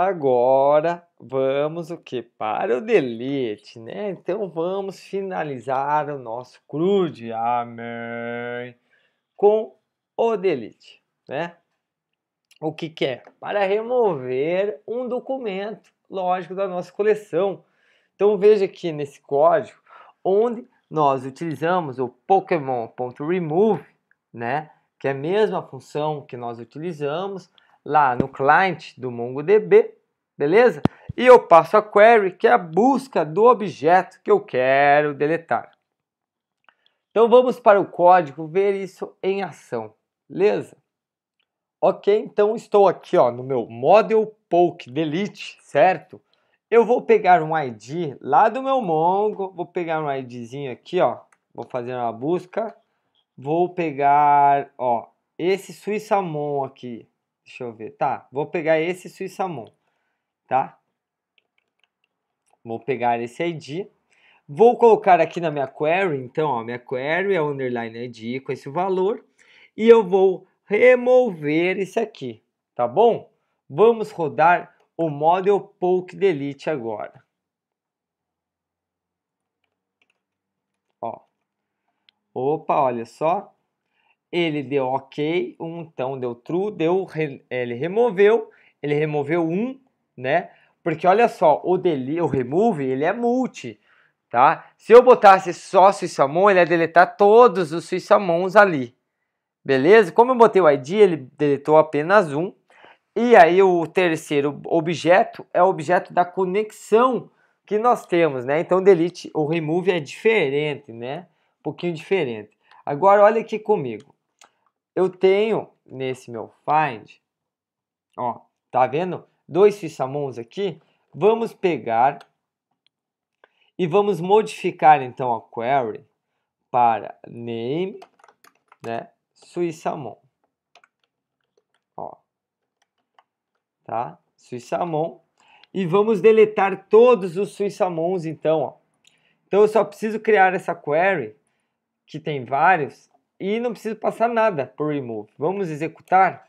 Agora vamos o que? Para o delete, né? Então vamos finalizar o nosso crude, amém, com o delete, né? O que, que é? Para remover um documento, lógico, da nossa coleção. Então veja aqui nesse código, onde nós utilizamos o Pokémon.remove, né? Que é a mesma função que nós utilizamos, lá no client do MongoDB, beleza? E eu passo a query, que é a busca do objeto que eu quero deletar. Então vamos para o código ver isso em ação, beleza? Ok, então estou aqui ó, no meu model poke delete, certo? Eu vou pegar um ID lá do meu Mongo, vou pegar um IDzinho aqui, ó, vou fazer uma busca, vou pegar, ó, esse Suissamon aqui, Deixa eu ver. Tá, vou pegar esse Suiçamon, tá? Vou pegar esse ID. Vou colocar aqui na minha query, então, ó, minha query é underline ID com esse valor. E eu vou remover esse aqui, tá bom? Vamos rodar o model poke delete agora. Ó. Opa, olha só, ele deu ok, um então deu true, deu, eh, ele removeu, ele removeu um, né? Porque olha só, o delete, o remove, ele é multi, tá? Se eu botasse só suissamon, ele ia deletar todos os suissamons ali, beleza? Como eu botei o id, ele deletou apenas um. E aí o terceiro objeto é o objeto da conexão que nós temos, né? Então delete ou remove é diferente, né? Um pouquinho diferente. Agora olha aqui comigo. Eu tenho nesse meu find, ó, tá vendo? Dois fichamons aqui. Vamos pegar e vamos modificar então a query para name, né? Suissamon. Ó. Tá? Suissamon. E vamos deletar todos os Suissamons então, ó. Então eu só preciso criar essa query que tem vários e não preciso passar nada por remove. Vamos executar.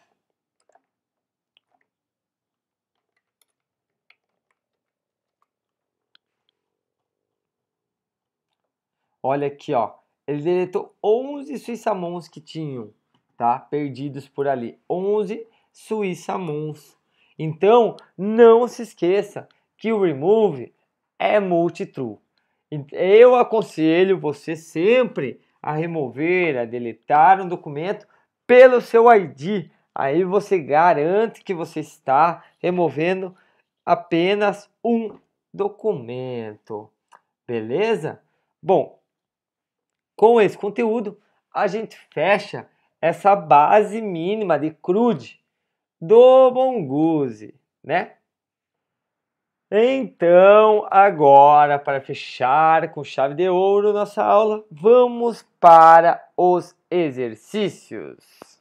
Olha aqui, ó. Ele deletou 11 suíçamons que tinham, tá? Perdidos por ali. 11 suíçamons. Então, não se esqueça que o remove é multi-true. Eu aconselho você sempre a remover, a deletar um documento pelo seu ID. Aí você garante que você está removendo apenas um documento. Beleza? Bom, com esse conteúdo a gente fecha essa base mínima de CRUD do Mongoose, né? Então, agora, para fechar com chave de ouro nossa aula, vamos para os exercícios.